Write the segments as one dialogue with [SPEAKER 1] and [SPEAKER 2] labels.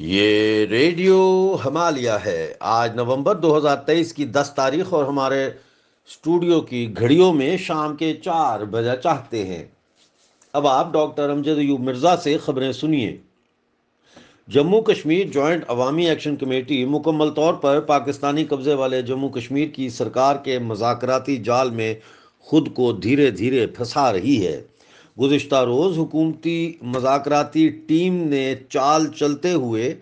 [SPEAKER 1] ये रेडियो हमालिया है आज नवंबर 2023 की 10 तारीख और हमारे स्टूडियो की घड़ियों में शाम के चार बजा चाहते हैं अब आप डॉक्टर अमजद यूब मिर्ज़ा से खबरें सुनिए Jammu Kashmir joint Awami action committee मुकम्मल तौर पर पाकिस्तानी कब्ज़े वाले जम्मू कश्मीर की सरकार के मजाकती जाल में खुद को धीरे धीरे फंसा रही है गुज्त रोज़ हुकूमती मजाकती टीम ने चाल चलते हुए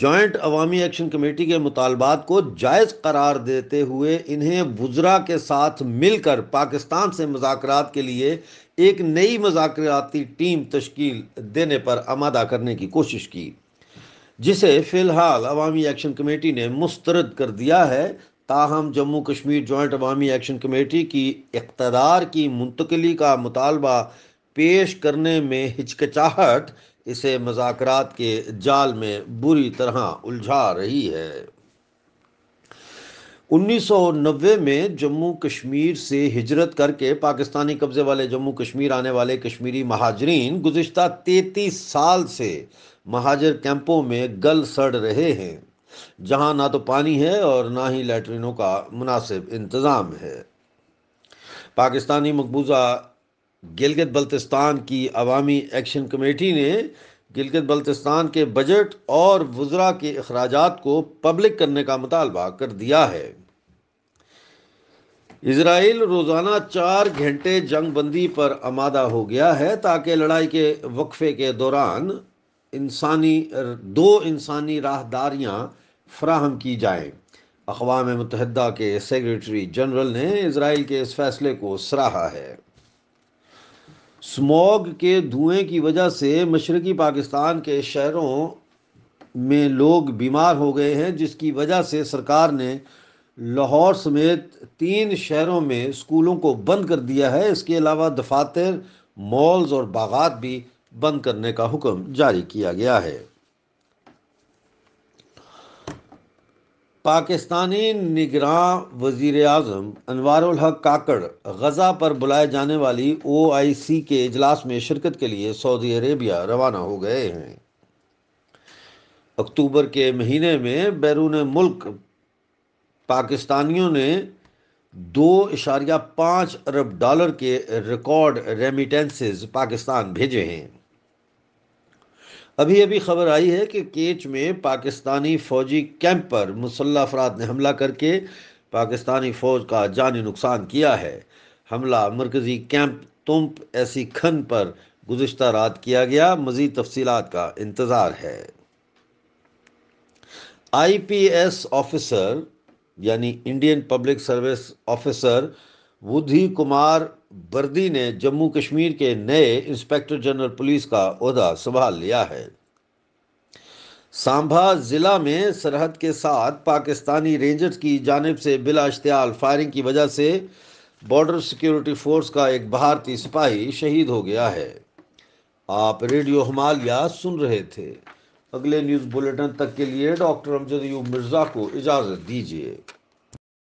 [SPEAKER 1] जॉइंट अवामी एक्शन कमेटी के मुतालबात को जायज़ करार देते हुए इन्हें बुजरा के साथ मिलकर पाकिस्तान से मजाक के लिए एक नई मजाकती टीम तश्कील देने पर आमादा करने की कोशिश की जिसे फ़िलहाल अवामी एक्शन कमेटी ने मुस्तरद कर दिया है ताहम Jammu Kashmir joint Awami action committee की इकतदार की मुंतकली का मुतालबा पेश करने में हिचकिचाहट इसे मजाकरात के जाल में बुरी तरह उलझा रही है 1990 में जम्मू कश्मीर से हिजरत करके पाकिस्तानी कब्ज़े वाले जम्मू कश्मीर आने वाले कश्मीरी महाजरीन गुज्त 33 साल से महाजर कैंपों में गल सड़ रहे हैं जहां ना तो पानी है और ना ही लेटरिनों का मुनासिब इंतज़ाम है पाकिस्तानी मकबूजा गिलगित बल्तिस्तान की अवामी एक्शन कमेटी ने गिलगित बल्तिस्तान के बजट और वज्रा के अखराज को पब्लिक करने का मुतालबा कर दिया है इसराइल रोज़ाना चार घंटे जंग बंदी पर आमादा हो गया है ताकि लड़ाई के वक्फे के दौरान इंसानी दो इंसानी राहदारियाँ फ्राहम की जाएँ अकवा मुतहदा के सेक्रेटरी जनरल ने इसराइल के इस फैसले को सराहा है स्मॉग के धुएं की वजह से मशरक़ी पाकिस्तान के शहरों में लोग बीमार हो गए हैं जिसकी वजह से सरकार ने लाहौर समेत तीन शहरों में स्कूलों को बंद कर दिया है इसके अलावा दफातर मॉल्स और बागात भी बंद करने का हुक्म जारी किया गया है पाकिस्तानी निगरान वजीर अजम अनवारुल हक काकड़ गजा पर बुलाए जाने वाली ओ आई सी के इजलास में शिरकत के लिए सऊदी अरेबिया रवाना हो गए हैं अक्टूबर के महीने में बैरून मुल्क पाकिस्तानियों ने दो इशारिया पाँच अरब डॉलर के रिकॉर्ड रेमिटेंसेज़ पाकिस्तान भेजे हैं अभी अभी खबर आई है कि केच में पाकिस्तानी फौजी कैंप पर मुसल्ह अफराद ने हमला करके पाकिस्तानी फौज का जानी नुकसान किया है हमला मरकज़ी कैंप तुम्प ऐसी खन पर गुजशत रात किया गया मज़ीद तफसीत का इंतज़ार है आई पी एस ऑफिसर यानी Indian public service officer Buddhi Kumar बर्दी ने जम्मू कश्मीर के नए इंस्पेक्टर जनरल पुलिस का अहदा संभाल लिया है सांभा ज़िला में सरहद के साथ पाकिस्तानी रेंजर्स की जानब से बिला इश्तियाल फायरिंग की वजह से बॉर्डर सिक्योरिटी फोर्स का एक भारतीय सिपाही शहीद हो गया है आप रेडियो हमालिया सुन रहे थे अगले न्यूज़ बुलेटिन तक के लिए डॉक्टर अमजद मिर्ज़ा को इजाज़त दीजिए